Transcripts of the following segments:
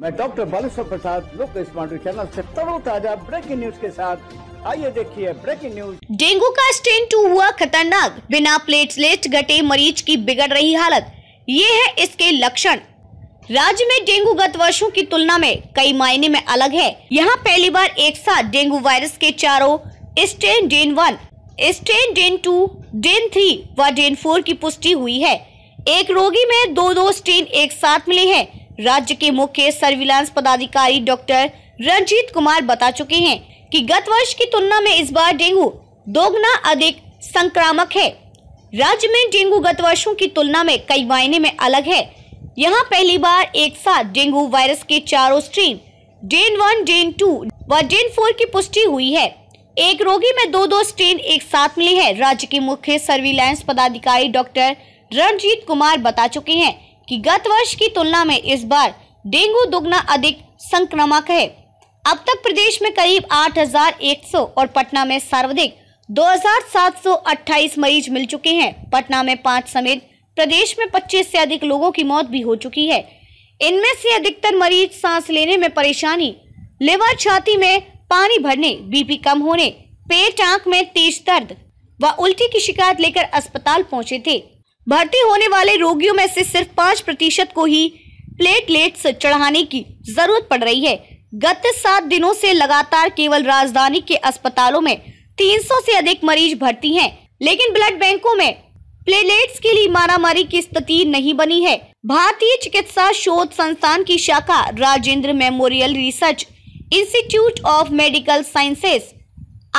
मैं डॉक्टर बालेश्वर प्रसाद लोक smart channel से ताजा ब्रेकिंग न्यूज के साथ आइए देखिए ब्रेकिंग न्यूज डेंगू का स्ट्रेन टू हुआ खतरनाक बिना प्लेटलेट घटे मरीज की बिगड़ रही हालत ये है इसके लक्षण राज्य में डेंगू गत वर्षों की तुलना में कई मायने में अलग है यहाँ पहली बार एक साथ डेंगू वायरस के चारों strain DEN one strain DEN two DEN three व डेन फोर की पुष्टि हुई है एक रोगी में दो दो स्ट्रेन एक साथ मिले हैं राज्य के मुख्य सर्विलांस पदाधिकारी डॉक्टर रंजीत कुमार बता चुके हैं कि गत वर्ष की तुलना में इस बार डेंगू दोगुना अधिक संक्रामक है राज्य में डेंगू गत वर्षों की तुलना में कई मायने में अलग है यहाँ पहली बार एक साथ डेंगू वायरस के चारों stream DEN one DEN two व डेन फोर की पुष्टि हुई है एक रोगी में दो दो स्ट्रेन एक साथ मिले हैं राज्य के मुख्य सर्विलांस पदाधिकारी डॉक्टर रणजीत कुमार बता चुके हैं कि गत वर्ष की तुलना में इस बार डेंगू दुगना अधिक संक्रामक है अब तक प्रदेश में करीब 8,100 और पटना में सर्वाधिक 2,728 मरीज मिल चुके हैं पटना में पाँच समेत प्रदेश में 25 से अधिक लोगों की मौत भी हो चुकी है इनमें से अधिकतर मरीज सांस लेने में परेशानी लिवर छाती में पानी भरने बीपी कम होने पेट आंख में तेज दर्द व उल्टी की शिकायत लेकर अस्पताल पहुंचे थे भर्ती होने वाले रोगियों में से सिर्फ पाँच प्रतिशत को ही प्लेटलेट्स चढ़ाने की जरूरत पड़ रही है गत सात दिनों से लगातार केवल राजधानी के अस्पतालों में 300 से अधिक मरीज भर्ती हैं, लेकिन ब्लड बैंकों में प्लेटलेट्स के लिए मारामारी की स्थिति नहीं बनी है भारतीय चिकित्सा शोध संस्थान की शाखा Rajendra Memorial Research Institute of Medical Sciences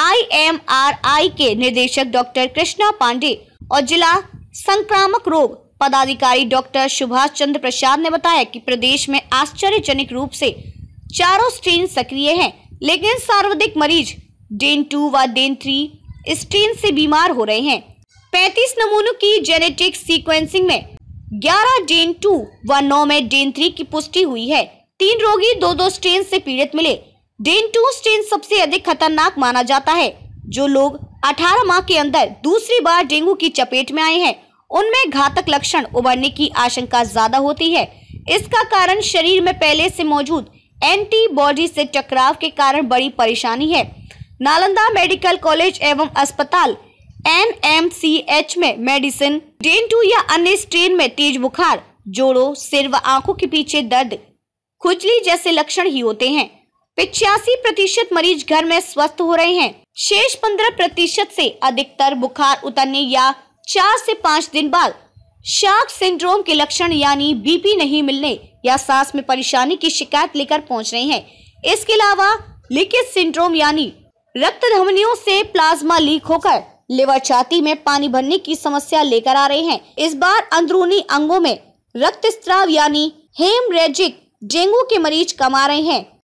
आई के निर्देशक डॉक्टर कृष्णा पांडे और जिला संक्रामक रोग पदाधिकारी डॉक्टर सुभाष चंद्र प्रसाद ने बताया कि प्रदेश में आश्चर्यजनक रूप से चारों स्ट्रेन सक्रिय हैं लेकिन सर्वाधिक मरीज डेन टू व डेन थ्री स्ट्रेन से बीमार हो रहे हैं 35 नमूनों की जेनेटिक सीक्वेंसिंग में 11 डेन टू व 9 में डेन थ्री की पुष्टि हुई है तीन रोगी दो दो स्ट्रेन से पीड़ित मिले डेन टू स्ट्रेन सबसे अधिक खतरनाक माना जाता है जो लोग 18 माह के अंदर दूसरी बार डेंगू की चपेट में आए हैं उनमें घातक लक्षण उभरने की आशंका ज्यादा होती है इसका कारण शरीर में पहले से मौजूद एंटीबॉडी से टकराव के कारण बड़ी परेशानी है नालंदा मेडिकल कॉलेज एवं अस्पताल एन में मेडिसिन डेंटू या अन्य स्ट्रेन में तेज बुखार जोड़ों सिर व आंखों के पीछे दर्द खुजली जैसे लक्षण ही होते हैं पिछासी प्रतिशत मरीज घर में स्वस्थ हो रहे हैं शेष 15 प्रतिशत से अधिकतर बुखार उतरने या चार से पाँच दिन बाद शार्क सिंड्रोम के लक्षण यानी बीपी नहीं मिलने या सांस में परेशानी की शिकायत लेकर पहुंच रहे हैं इसके अलावा लीकेज सिंड्रोम यानी रक्त धमनियों से प्लाज्मा लीक होकर लिवर छाती में पानी भरने की समस्या लेकर आ रहे हैं इस बार अंदरूनी अंगों में रक्त स्त्राव यानी हेमरेजिक डेंगू के मरीज कमा रहे हैं